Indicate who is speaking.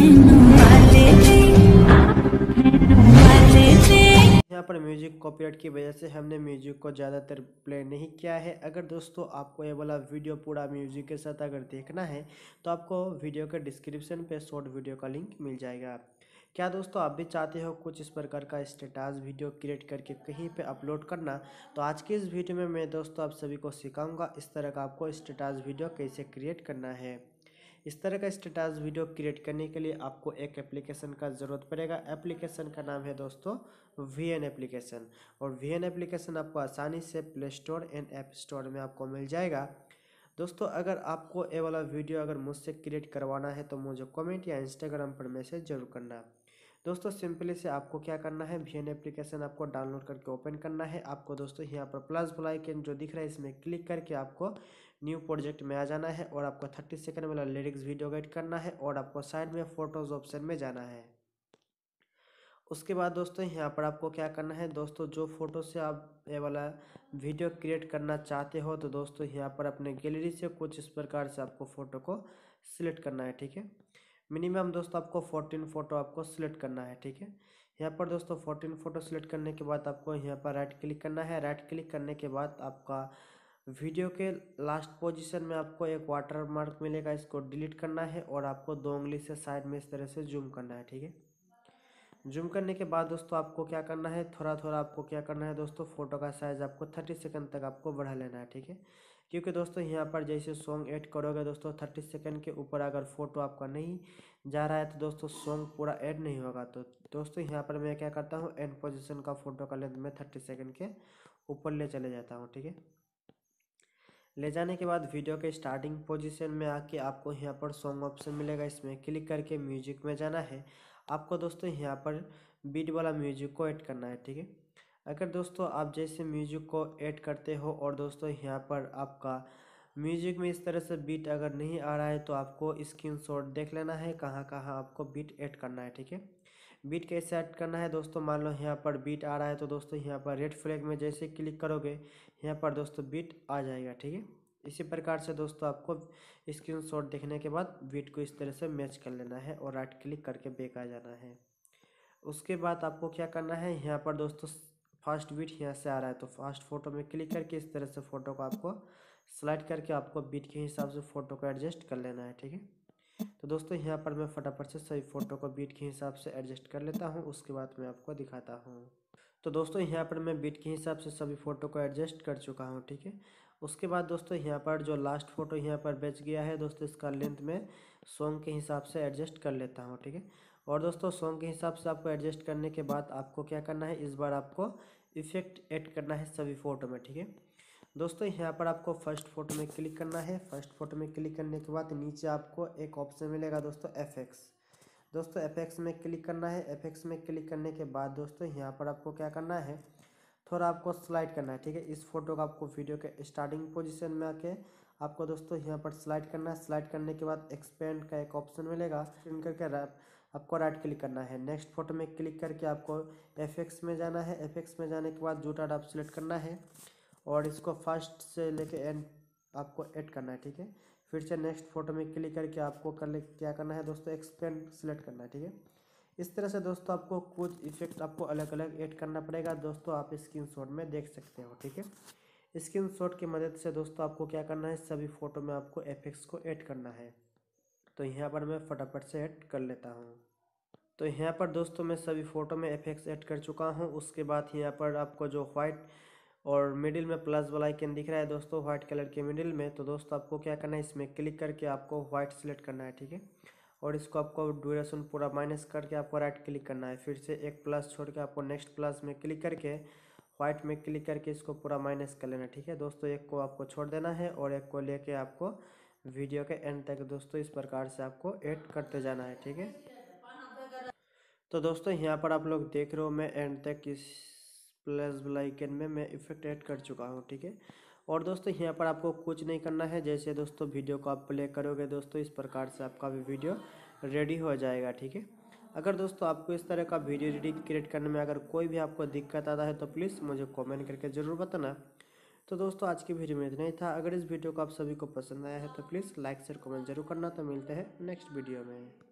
Speaker 1: यहाँ पर music copyright की वजह से हमने म्यूजिक को ज़्यादातर प्ले नहीं किया है अगर दोस्तों आपको ये वाला वीडियो पूरा म्यूजिक के साथ अगर देखना है तो आपको वीडियो के डिस्क्रिप्शन पे शॉर्ट वीडियो का लिंक मिल जाएगा क्या दोस्तों आप भी चाहते हो कुछ इस प्रकार का स्टेटस वीडियो क्रिएट करके कहीं पे अपलोड करना तो आज के इस वीडियो में मैं दोस्तों आप सभी को सिखाऊंगा इस तरह का आपको स्टेटस वीडियो कैसे क्रिएट करना है इस तरह का स्टेटस वीडियो क्रिएट करने के लिए आपको एक एप्लीकेशन का ज़रूरत पड़ेगा एप्लीकेशन का नाम है दोस्तों वी एन एप्लीकेशन और वी एन एप्लीकेशन आपको आसानी से Play Store and App Store में आपको मिल जाएगा दोस्तों अगर आपको ये वाला वीडियो अगर मुझसे क्रिएट करवाना है तो मुझे कमेंट या इंस्टाग्राम पर मैसेज जरूर करना दोस्तों सिंपली से आपको क्या करना है वी एप्लीकेशन आपको डाउनलोड करके ओपन करना है आपको दोस्तों यहाँ पर प्लस बुलाई आइकन जो दिख रहा है इसमें क्लिक करके आपको न्यू प्रोजेक्ट में आ जाना है और आपको थर्टी सेकेंड वाला लिरिक्स वीडियो गाइड करना है और आपको साइड में फोटोज ऑप्शन में जाना है उसके बाद दोस्तों यहाँ पर आपको क्या करना है दोस्तों जो फोटो से आप ये वाला वीडियो क्रिएट करना चाहते हो तो दोस्तों यहाँ पर अपने गैलरी से कुछ इस प्रकार से आपको फ़ोटो को सिलेक्ट करना है ठीक है मिनिमम दोस्तों आपको फोर्टीन फ़ोटो आपको सिलेक्ट करना है ठीक है यहाँ पर दोस्तों फोर्टीन फ़ोटो सिलेक्ट करने के बाद आपको यहाँ पर राइट क्लिक करना है राइट क्लिक करने के बाद आपका वीडियो के लास्ट पोजीशन में आपको एक वाटर मार्क मिलेगा इसको डिलीट करना है और आपको दो उंगली से साइड में इस तरह से जूम करना है ठीक है जूम करने के बाद दोस्तों आपको क्या करना है थोड़ा थोड़ा आपको क्या करना है दोस्तों फ़ोटो का साइज़ आपको थर्टी सेकेंड तक आपको बढ़ा लेना है ठीक है क्योंकि दोस्तों यहाँ पर जैसे सॉन्ग ऐड करोगे दोस्तों थर्टी सेकेंड के ऊपर अगर फ़ोटो आपका नहीं जा रहा है तो दोस्तों सॉन्ग पूरा ऐड नहीं होगा तो दोस्तों यहाँ पर मैं क्या करता हूँ एंड पोजिशन का फ़ोटो का लेंथ मैं थर्टी सेकेंड के ऊपर ले चले जाता हूँ ठीक है ले जाने के बाद वीडियो के स्टार्टिंग पोजीशन में आके आपको यहाँ पर सॉन्ग ऑप्शन मिलेगा इसमें क्लिक करके म्यूजिक में जाना है आपको दोस्तों यहाँ पर बीट वाला म्यूजिक को ऐड करना है ठीक है अगर दोस्तों आप जैसे म्यूजिक को ऐड करते हो और दोस्तों यहाँ पर आपका म्यूजिक में इस तरह से बीट अगर नहीं आ रहा है तो आपको स्क्रीन शॉट देख लेना है कहाँ कहाँ आपको बीट ऐड करना है ठीक है बीट कैसे ऐड करना है दोस्तों मान लो यहाँ पर बीट आ रहा है तो दोस्तों यहाँ पर रेड फ्लैग में जैसे क्लिक करोगे यहाँ पर दोस्तों बीट आ जाएगा ठीक है इसी प्रकार से दोस्तों आपको स्क्रीन शॉट देखने के बाद बीट को इस तरह से मैच कर लेना है और राइट क्लिक करके बेक आ जाना है उसके बाद आपको क्या करना है यहाँ पर दोस्तों फास्ट बीट यहाँ से आ रहा है तो फास्ट फोटो में क्लिक करके इस तरह से फ़ोटो को आपको स्लाइड करके आपको बीट के हिसाब से फ़ोटो को एडजस्ट कर लेना है ठीक है तो दोस्तों यहाँ पर मैं फटाफट से सभी फ़ोटो को बीट के हिसाब से एडजस्ट कर लेता हूँ उसके बाद मैं आपको दिखाता हूँ तो दोस्तों यहाँ पर मैं बीट के हिसाब से सभी फ़ोटो को एडजस्ट कर चुका हूँ ठीक है उसके बाद दोस्तों यहाँ पर जो लास्ट फ़ोटो यहाँ पर बच गया है दोस्तों इसका लेंथ में सॉन्ग के हिसाब से एडजस्ट कर लेता हूँ ठीक है और दोस्तों सॉन्ग के हिसाब से आपको एडजस्ट करने के बाद आपको क्या करना है इस बार आपको इफ़ेक्ट ऐड करना है सभी फ़ोटो में ठीक है दोस्तों यहाँ पर आपको फर्स्ट फोटो में क्लिक करना है फर्स्ट फोटो में क्लिक करने के बाद नीचे आपको एक ऑप्शन मिलेगा दोस्तों एफ एक्स दोस्तों एफ एक्स में क्लिक करना है एफ में क्लिक करने के बाद दोस्तों यहाँ पर आपको क्या करना है थोड़ा आपको स्लाइड करना है ठीक है इस फोटो का आपको वीडियो के स्टार्टिंग पोजिशन में आके आपको दोस्तों यहाँ पर स्लाइड करना है स्लाइड करने के बाद एक्सपेंड का एक ऑप्शन मिलेगा एक्सपेंड करके आपको राइट क्लिक करना है नेक्स्ट फोटो में क्लिक करके आपको एफ में जाना है एफ में जाने के बाद जूटा डाप सेलेक्ट करना है और इसको फर्स्ट से लेके एंड आपको ऐड करना है ठीक है फिर से नेक्स्ट फोटो में क्लिक करके आपको कर ले क्या करना है दोस्तों एक्सपेंड सेलेक्ट करना है ठीक है इस तरह से दोस्तों आपको कुछ इफेक्ट आपको अलग अलग ऐड करना पड़ेगा दोस्तों आप स्क्रीन शॉट में देख सकते हो ठीक है स्क्रीन शॉट की मदद से दोस्तों आपको क्या करना है सभी फ़ोटो में आपको इफेक्ट्स को ऐड करना है तो यहाँ पर मैं फटाफट से ऐड कर लेता हूँ तो यहाँ पर दोस्तों मैं सभी फ़ोटो में इफ़ेक्ट्स ऐड कर चुका हूँ उसके बाद यहाँ पर आपको जो वाइट और मिडिल में प्लस वाला आइकन दिख रहा है दोस्तों व्हाइट कलर के मिडिल में तो दोस्तों आपको क्या करना है इसमें क्लिक करके आपको व्हाइट सेलेक्ट करना है ठीक है और इसको आपको ड्यूरेशन पूरा माइनस करके आपको राइट क्लिक करना है फिर से एक प्लस छोड़ के आपको नेक्स्ट प्लस में क्लिक करके व्हाइट में क्लिक करके इसको पूरा माइनस कर लेना ठीक है दोस्तों एक को आपको छोड़ देना है और एक को लेके आपको वीडियो के एंड तक दोस्तों इस प्रकार से आपको ऐड करते जाना है ठीक है तो दोस्तों यहाँ पर आप लोग देख रहे हो मैं एंड तक इस प्लस वाला में मैं इफेक्ट ऐड कर चुका हूँ ठीक है और दोस्तों यहाँ पर आपको कुछ नहीं करना है जैसे दोस्तों वीडियो को आप प्ले करोगे दोस्तों इस प्रकार से आपका भी वीडियो रेडी हो जाएगा ठीक है अगर दोस्तों आपको इस तरह का वीडियो एडिटिंग क्रिएट करने में अगर कोई भी आपको दिक्कत आता है तो प्लीज़ मुझे कमेंट करके ज़रूर बताना तो दोस्तों आज की वीडियो में इतना ही था अगर इस वीडियो को आप सभी को पसंद आया है तो प्लीज़ लाइक शेयर कमेंट जरूर करना तो मिलते हैं नेक्स्ट वीडियो में